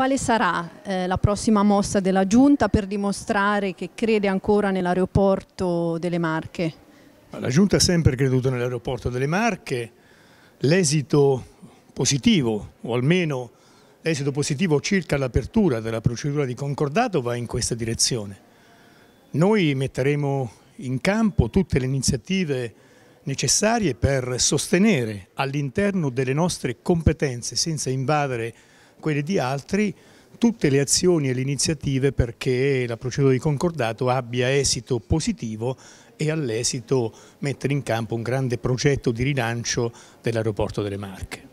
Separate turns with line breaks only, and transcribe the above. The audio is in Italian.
quale sarà eh, la prossima mossa della Giunta per dimostrare che crede ancora nell'aeroporto delle Marche?
La Giunta ha sempre creduto nell'aeroporto delle Marche, l'esito positivo o almeno l'esito positivo circa l'apertura della procedura di concordato va in questa direzione. Noi metteremo in campo tutte le iniziative necessarie per sostenere all'interno delle nostre competenze senza invadere quelle di altri, tutte le azioni e le iniziative perché la procedura di concordato abbia esito positivo e all'esito mettere in campo un grande progetto di rilancio dell'aeroporto delle Marche.